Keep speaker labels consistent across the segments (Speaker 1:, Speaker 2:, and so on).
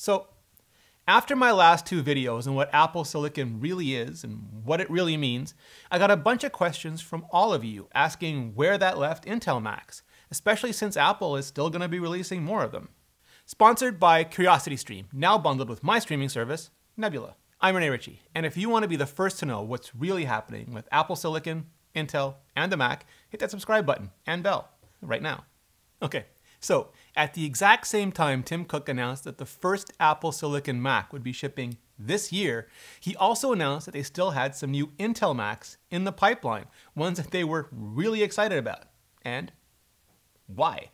Speaker 1: So after my last two videos on what Apple Silicon really is and what it really means, I got a bunch of questions from all of you asking where that left Intel Macs, especially since Apple is still gonna be releasing more of them. Sponsored by CuriosityStream, now bundled with my streaming service, Nebula. I'm Rene Ritchie, and if you wanna be the first to know what's really happening with Apple Silicon, Intel, and the Mac, hit that subscribe button and bell right now. Okay, so at the exact same time Tim Cook announced that the first Apple Silicon Mac would be shipping this year, he also announced that they still had some new Intel Macs in the pipeline, ones that they were really excited about. And why?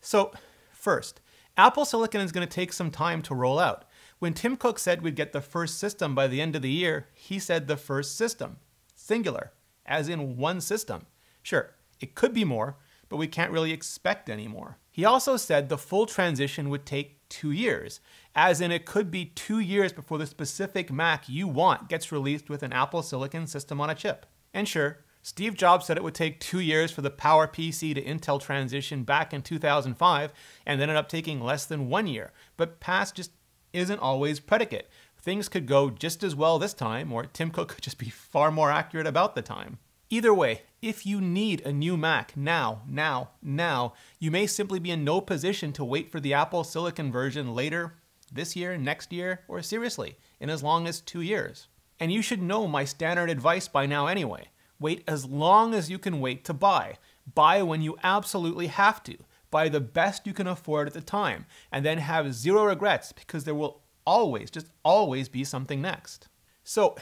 Speaker 1: So, first, Apple Silicon is going to take some time to roll out. When Tim Cook said we'd get the first system by the end of the year, he said the first system, singular, as in one system. Sure, it could be more, but we can't really expect any more. He also said the full transition would take two years, as in it could be two years before the specific Mac you want gets released with an Apple Silicon system on a chip. And sure, Steve Jobs said it would take two years for the PowerPC to Intel transition back in 2005, and ended up taking less than one year. But past just isn't always predicate. Things could go just as well this time, or Tim Cook could just be far more accurate about the time. Either way, if you need a new Mac now, now, now, you may simply be in no position to wait for the Apple Silicon version later this year, next year, or seriously, in as long as two years. And you should know my standard advice by now anyway. Wait as long as you can wait to buy. Buy when you absolutely have to. Buy the best you can afford at the time, and then have zero regrets because there will always, just always be something next. So,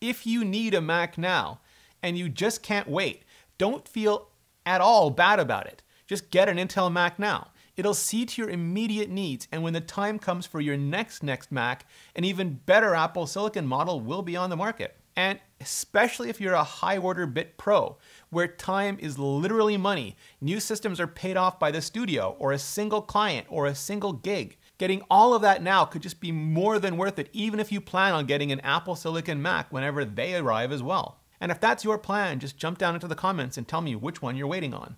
Speaker 1: if you need a Mac now, and you just can't wait. Don't feel at all bad about it. Just get an Intel Mac now. It'll see to your immediate needs, and when the time comes for your next next Mac, an even better Apple Silicon model will be on the market. And especially if you're a high order bit pro, where time is literally money, new systems are paid off by the studio, or a single client, or a single gig. Getting all of that now could just be more than worth it, even if you plan on getting an Apple Silicon Mac whenever they arrive as well. And if that's your plan, just jump down into the comments and tell me which one you're waiting on.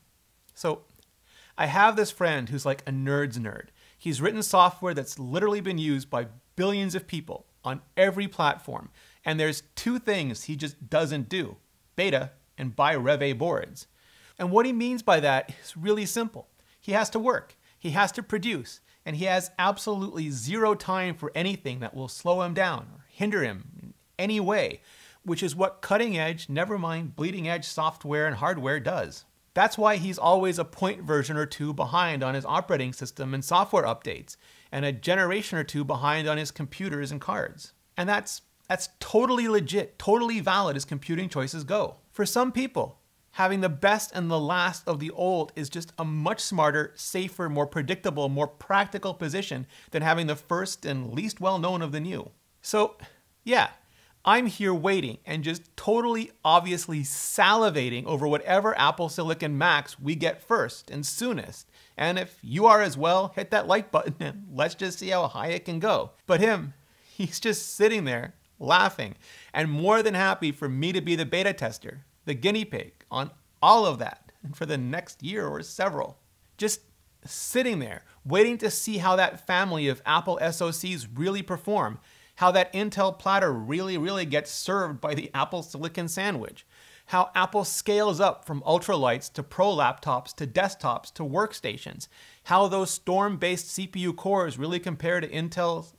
Speaker 1: So, I have this friend who's like a nerd's nerd. He's written software that's literally been used by billions of people on every platform. And there's two things he just doesn't do beta and buy Rev boards. And what he means by that is really simple. He has to work, he has to produce, and he has absolutely zero time for anything that will slow him down or hinder him in any way which is what cutting edge, never mind bleeding edge software and hardware does. That's why he's always a point version or two behind on his operating system and software updates, and a generation or two behind on his computers and cards. And that's that's totally legit, totally valid as computing choices go. For some people, having the best and the last of the old is just a much smarter, safer, more predictable, more practical position than having the first and least well known of the new. So, yeah, I'm here waiting and just totally obviously salivating over whatever Apple Silicon Max we get first and soonest. And if you are as well, hit that like button and let's just see how high it can go. But him, he's just sitting there laughing and more than happy for me to be the beta tester, the guinea pig on all of that for the next year or several. Just sitting there waiting to see how that family of Apple SoCs really perform how that Intel platter really, really gets served by the Apple silicon sandwich, how Apple scales up from ultralights to pro laptops to desktops to workstations, how those Storm based CPU cores really compare to Intel's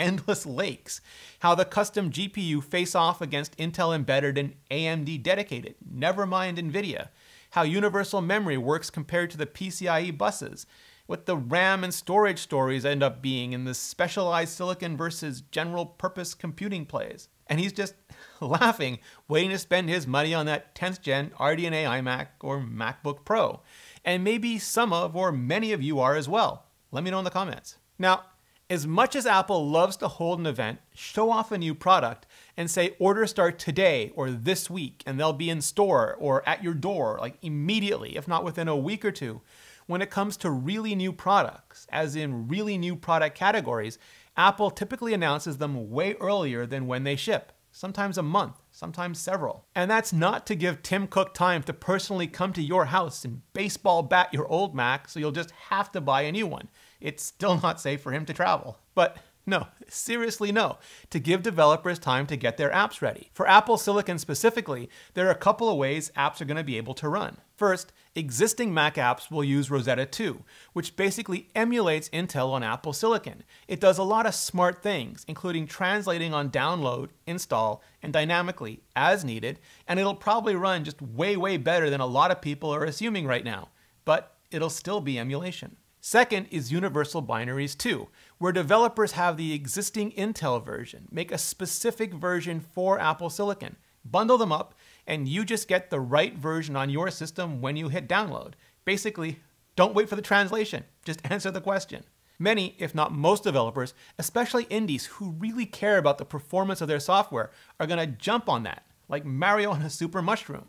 Speaker 1: endless lakes, how the custom GPU face off against Intel embedded and AMD dedicated, never mind NVIDIA, how universal memory works compared to the PCIe buses, what the RAM and storage stories end up being in the specialized silicon versus general purpose computing plays. And he's just laughing, waiting to spend his money on that 10th gen RDNA iMac or MacBook Pro. And maybe some of or many of you are as well. Let me know in the comments. Now, as much as Apple loves to hold an event, show off a new product, and say orders start today or this week and they'll be in store or at your door like immediately, if not within a week or two, when it comes to really new products, as in really new product categories, Apple typically announces them way earlier than when they ship, sometimes a month, sometimes several. And that's not to give Tim Cook time to personally come to your house and baseball bat your old Mac so you'll just have to buy a new one. It's still not safe for him to travel. But no, seriously, no, to give developers time to get their apps ready. For Apple Silicon specifically, there are a couple of ways apps are going to be able to run. First, existing Mac apps will use Rosetta 2, which basically emulates Intel on Apple Silicon. It does a lot of smart things, including translating on download, install, and dynamically as needed, and it'll probably run just way, way better than a lot of people are assuming right now. But it'll still be emulation. Second is Universal Binaries too, where developers have the existing Intel version, make a specific version for Apple Silicon, bundle them up, and you just get the right version on your system when you hit download. Basically, don't wait for the translation, just answer the question. Many, if not most developers, especially indies who really care about the performance of their software, are gonna jump on that, like Mario on a super mushroom.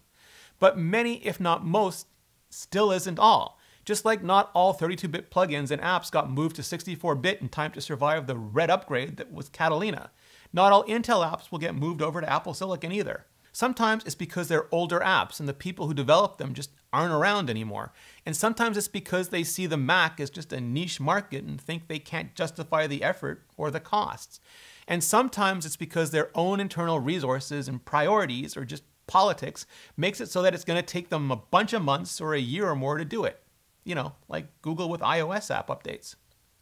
Speaker 1: But many, if not most, still isn't all. Just like not all 32-bit plugins and apps got moved to 64-bit in time to survive the red upgrade that was Catalina, not all Intel apps will get moved over to Apple Silicon either. Sometimes it's because they're older apps and the people who develop them just aren't around anymore. And sometimes it's because they see the Mac as just a niche market and think they can't justify the effort or the costs. And sometimes it's because their own internal resources and priorities or just politics makes it so that it's going to take them a bunch of months or a year or more to do it you know, like Google with iOS app updates.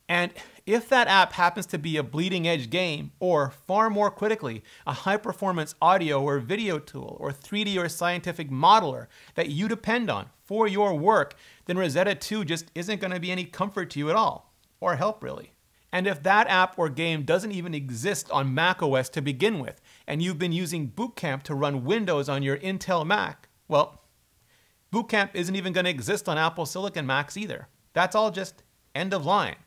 Speaker 1: And if that app happens to be a bleeding edge game, or far more critically, a high performance audio or video tool, or 3D or scientific modeler that you depend on for your work, then Rosetta 2 just isn't gonna be any comfort to you at all, or help really. And if that app or game doesn't even exist on macOS to begin with, and you've been using Bootcamp to run Windows on your Intel Mac, well, Bootcamp isn't even going to exist on Apple Silicon Macs either. That's all just end of line.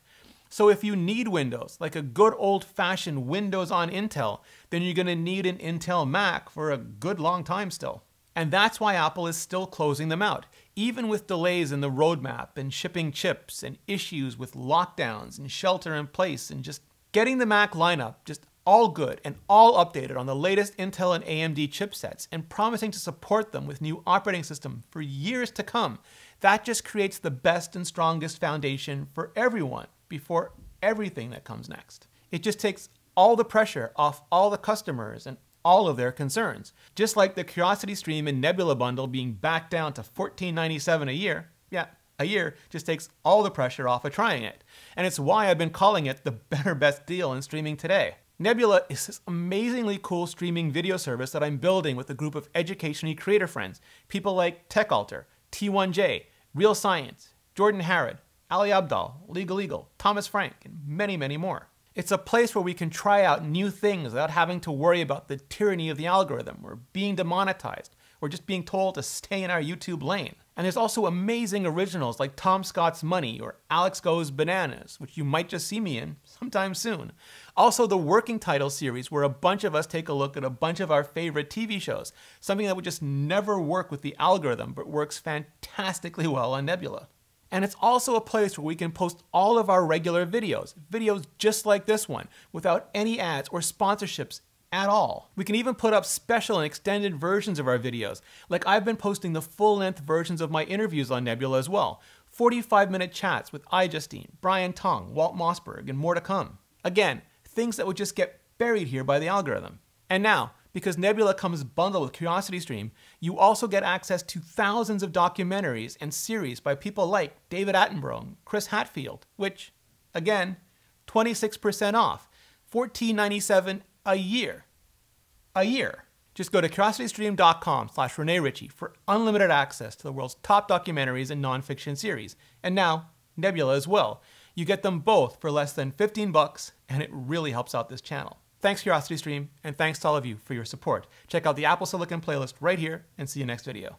Speaker 1: So if you need Windows, like a good old fashioned Windows on Intel, then you're gonna need an Intel Mac for a good long time still. And that's why Apple is still closing them out, even with delays in the roadmap and shipping chips and issues with lockdowns and shelter in place and just getting the Mac lineup just all good and all updated on the latest Intel and AMD chipsets and promising to support them with new operating system for years to come. That just creates the best and strongest foundation for everyone before everything that comes next. It just takes all the pressure off all the customers and all of their concerns. Just like the Curiosity Stream and Nebula bundle being back down to 14.97 a year, yeah, a year just takes all the pressure off of trying it. And it's why I've been calling it the better best deal in streaming today. Nebula is this amazingly cool streaming video service that I'm building with a group of educationally creator friends, people like TechAlter, T1J, Real Science, Jordan Harrod, Ali Abdal, Legal Eagle, Thomas Frank, and many, many more. It's a place where we can try out new things without having to worry about the tyranny of the algorithm, or being demonetized, or just being told to stay in our YouTube lane. And there's also amazing originals like Tom Scott's Money or Alex Goes Bananas, which you might just see me in sometime soon. Also, the Working Title series, where a bunch of us take a look at a bunch of our favorite TV shows, something that would just never work with the algorithm, but works fantastically well on Nebula. And it's also a place where we can post all of our regular videos, videos just like this one, without any ads or sponsorships at all. We can even put up special and extended versions of our videos, like I've been posting the full-length versions of my interviews on Nebula as well, 45-minute chats with iJustine, Brian Tong, Walt Mossberg, and more to come. Again, things that would just get buried here by the algorithm. And now, because Nebula comes bundled with CuriosityStream, you also get access to thousands of documentaries and series by people like David Attenborough, Chris Hatfield, which, again, 26% off, 14.97 a year. A year. Just go to curiositystream.com slash Rene Ritchie for unlimited access to the world's top documentaries and nonfiction series, and now Nebula as well. You get them both for less than 15 bucks, and it really helps out this channel. Thanks, CuriosityStream, and thanks to all of you for your support. Check out the Apple Silicon playlist right here, and see you next video.